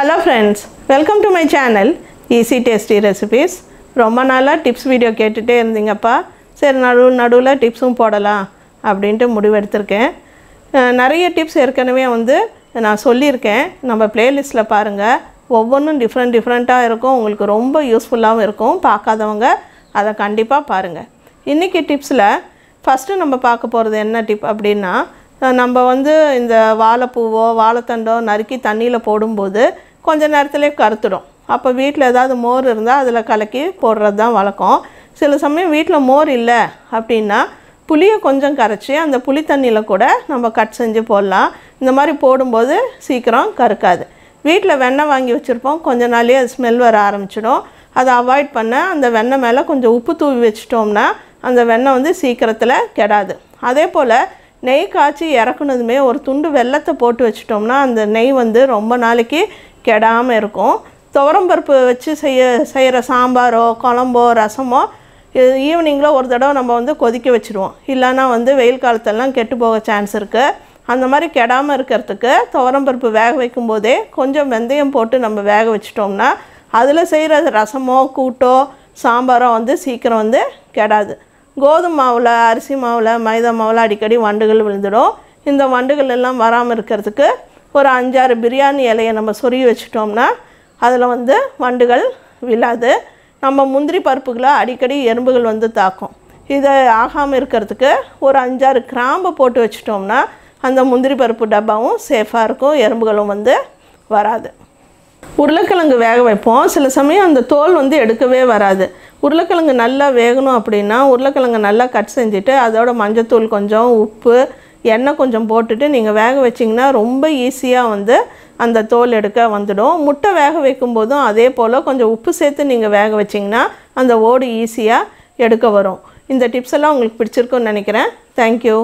hello friends welcome to my channel easy tasty recipes ரொம்ப நாளாக tips video கேட்டுகிட்டே இருந்தீங்கப்பா சரி நடு நடுவில் டிப்ஸும் போடலாம் அப்படின்ட்டு முடிவெடுத்திருக்கேன் நிறைய டிப்ஸ் ஏற்கனவே வந்து நான் சொல்லியிருக்கேன் நம்ம ப்ளேலிஸ்ட்டில் பாருங்கள் ஒவ்வொன்றும் டிஃப்ரெண்ட் டிஃப்ரெண்ட்டாக இருக்கும் உங்களுக்கு ரொம்ப யூஸ்ஃபுல்லாகவும் இருக்கும் பார்க்காதவங்க அதை கண்டிப்பாக பாருங்கள் இன்றைக்கி டிப்ஸில் ஃபஸ்ட்டு நம்ம பார்க்க போகிறது என்ன டிப் அப்படின்னா நம்ம வந்து இந்த வாழைப்பூவோ வாழைத்தண்டோ நறுக்கி தண்ணியில் போடும்போது கொஞ்ச நேரத்துலேயே கருத்துடும் அப்போ வீட்டில் ஏதாவது மோர் இருந்தால் அதில் கலக்கி போடுறது தான் வழக்கம் சில சமயம் வீட்டில் மோர் இல்லை அப்படின்னா புளியை கொஞ்சம் கரைச்சி அந்த புளி தண்ணியில் கூட நம்ம கட் செஞ்சு போடலாம் இந்த மாதிரி போடும்போது சீக்கிரம் கருக்காது வீட்டில் வெண்ணெய் வாங்கி வச்சுருப்போம் கொஞ்ச நாளே அது ஸ்மெல் வர ஆரம்பிச்சிடும் அதை அவாய்ட் பண்ண அந்த வெண்ணெய் மேலே கொஞ்சம் உப்பு தூவி வச்சிட்டோம்னா அந்த வெண்ணெய் வந்து சீக்கிரத்தில் கெடாது அதே போல் நெய் காய்ச்சி இறக்குனதுமே ஒரு துண்டு வெள்ளத்தை போட்டு வச்சிட்டோம்னா அந்த நெய் வந்து ரொம்ப நாளைக்கு கெடாமல் இருக்கும் துவரம்பருப்பு வச்சு செய்ய செய்கிற சாம்பாரோ குழம்போ ரசமோ ஈவினிங்கில் ஒரு தடவை நம்ம வந்து கொதிக்க வச்சுருவோம் இல்லைன்னா வந்து வெயில் காலத்தெல்லாம் கெட்டு போக சான்ஸ் இருக்குது அந்த மாதிரி கெடாமல் இருக்கிறதுக்கு துவரம்பருப்பு வேக வைக்கும் போதே கொஞ்சம் வெந்தயம் போட்டு நம்ம வேக வச்சிட்டோம்னா அதில் செய்கிற ரசமோ கூட்டோ சாம்பாரோ வந்து சீக்கிரம் வந்து கெடாது கோதுமை மாவில் அரிசி மாவில் மைதா மாவில் அடிக்கடி வண்டுகள் விழுந்துடும் இந்த வண்டுகள் எல்லாம் வராமல் இருக்கிறதுக்கு ஒரு அஞ்சாறு பிரியாணி இலையை நம்ம சொருகி வச்சிட்டோம்னா அதில் வந்து வண்டுகள் விழாது நம்ம முந்திரி பருப்புகளை அடிக்கடி எறும்புகள் வந்து தாக்கும் இதை ஆகாமல் இருக்கிறதுக்கு ஒரு அஞ்சாறு கிராம்பு போட்டு வச்சிட்டோம்னா அந்த முந்திரி பருப்பு டப்பாவும் சேஃபாக இருக்கும் எறும்புகளும் வந்து வராது உருளைக்கிழங்கு வேக வைப்போம் சில சமயம் அந்த தோல் வந்து எடுக்கவே வராது உருளைக்கிழங்கு நல்லா வேகணும் அப்படின்னா உருளைக்கிழங்கு நல்லா கட் செஞ்சுட்டு அதோட மஞ்சத்தூள் கொஞ்சம் உப்பு எண்ணெய் கொஞ்சம் போட்டுட்டு நீங்கள் வேக வச்சிங்கன்னா ரொம்ப ஈஸியாக வந்து அந்த தோல் எடுக்க வந்துடும் முட்டை வேக வைக்கும் போதும் அதே போல் கொஞ்சம் உப்பு சேர்த்து நீங்கள் வேக வச்சிங்கன்னா அந்த ஓடு ஈஸியாக எடுக்க வரும் இந்த டிப்ஸ் எல்லாம் உங்களுக்கு பிடிச்சிருக்குன்னு நினைக்கிறேன் தேங்க்யூ